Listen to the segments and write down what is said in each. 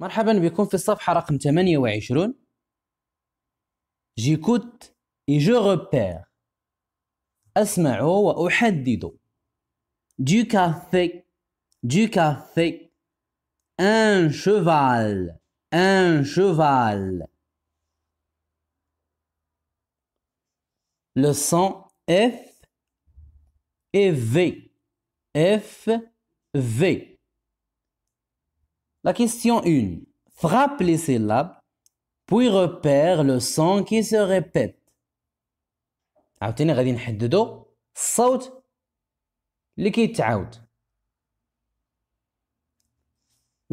مرحبا بكم في الصفحة رقم 28 جيكوت اي جو روبير أسمع وأحدد دو كافي دو كافي ان cheval ان cheval le son F et V F V La question 1. Frappe les syllabes, puis repère le son qui se répète. La farine la farine se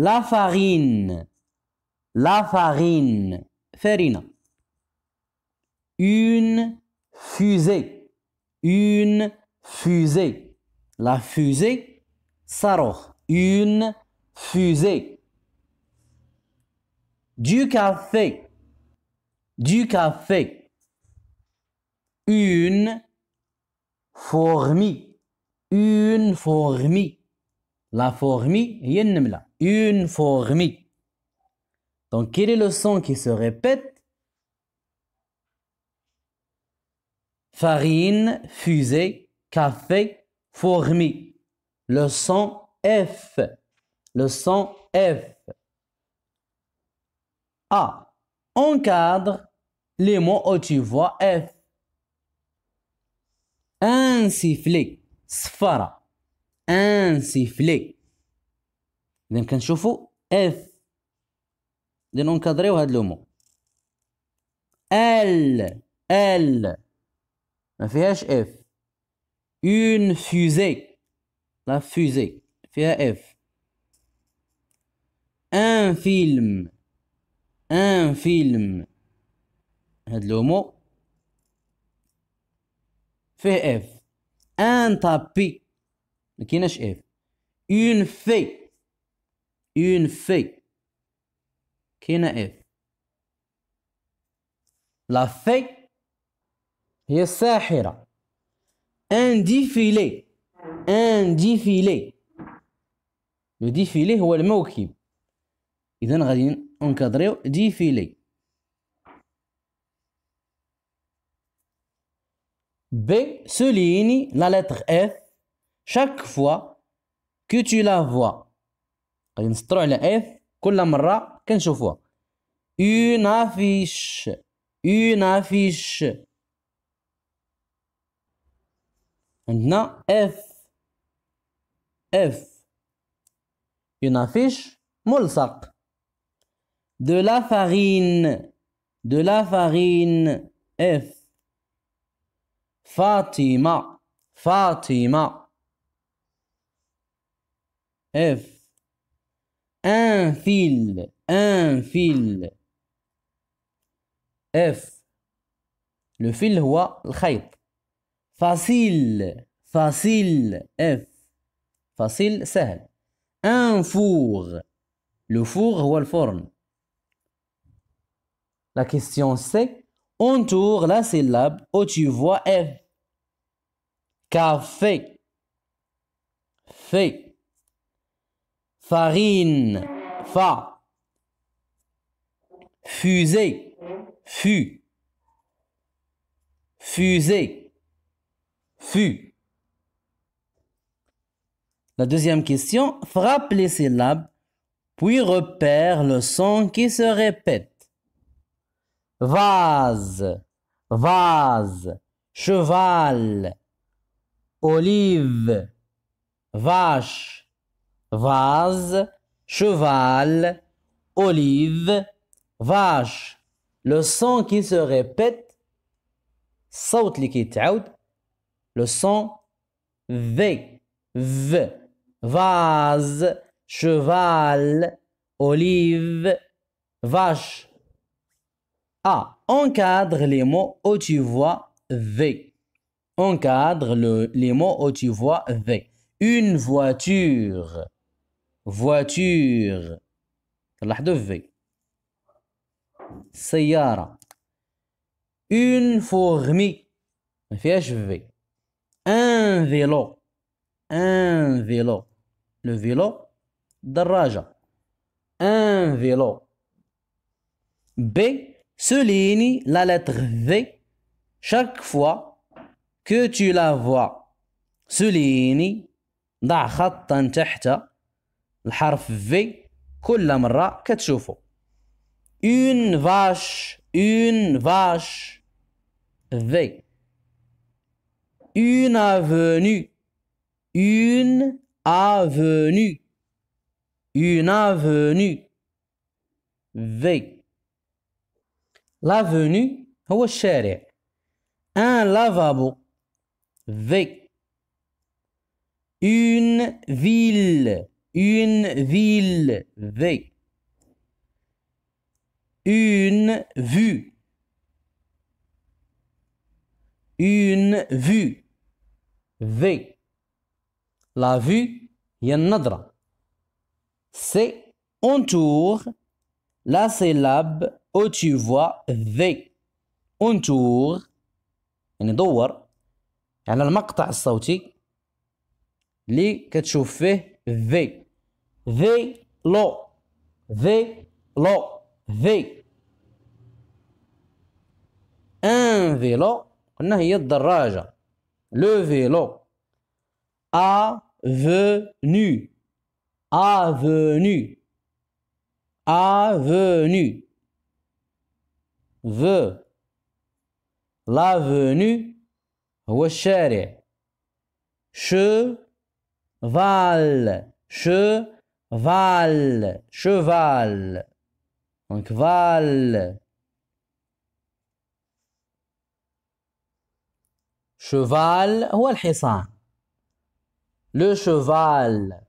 La farine. La farine. Farina. une fusée une fusée la fusée صاروخ une fusée du café, du café, une fourmi, une fourmi. La fourmi, une fourmi. Donc, quel est le son qui se répète Farine, fusée, café, fourmi. Le son F. Le son F. A. Encadre les mots où tu vois F. Un sifflet. Sfara. Un sifflet. Donc, on F. Donc, ou le mot. L. L. Ma fiche F. Une fusée. La fusée. a F. Un film. ان فيلم هاد لومو فيه اف ان تابي ما كايناش اف اون في اون في كاينه اف لا في هي الساحره ان ديفيلي ان ديفيلي لو ديفيلي هو الموكب اذا غادي انكادريو دي فيلي ب سوليني لا لتر اف شاك فوا كو تي لا فوا غادي نسطرو على اف كل مره كنشوفوها اون افيش اون افيش عندنا اف اف اون افيش ملصق de la farine, de la farine, F. Fatima, Fatima, F. Un fil, un fil, F. Le fil هو Facile, facile, F. Facile, c'est. Un four. Le four le forme la question c'est, entoure la syllabe où tu vois F. Café. Fait. Farine. Fa. Fusée. Fu. Fusée. Fu. La deuxième question, frappe les syllabes, puis repère le son qui se répète vase, vase, cheval, olive, vache, vase, cheval, olive, vache. Le son qui se répète, out le son v, v, vase, cheval, olive, vache. A. Encadre les mots où tu vois V. Encadre le, les mots où tu vois V. Une voiture. Voiture. de « V. Seyara. Une fourmi. ما V. Un vélo. Un vélo. Le vélo. Draja. Un vélo. B. souligne la lettre V chaque fois que tu la vois. souligne ضع خطا تحت الحرف V كل مرة كتشوفه. Une vache, une vache, V. Une avenue, une avenue, une avenue, V. L'avenue, هو الشارع. Un lavabo. V. Une ville. Une ville. V. Une vue. Une vue. V. La vue, Yannadra. C'est on tour la syllabe او tu vois they انتور يعني دور على المقطع الصوتي اللي كتشوف فيه they they لو they لو they ان فيلو قلنا هي الدراجة لو فيلو افوني ا افوني veut. L'avenue, recherche. Cheval, cheval, cheval. Donc, val. Cheval, ou le cheval.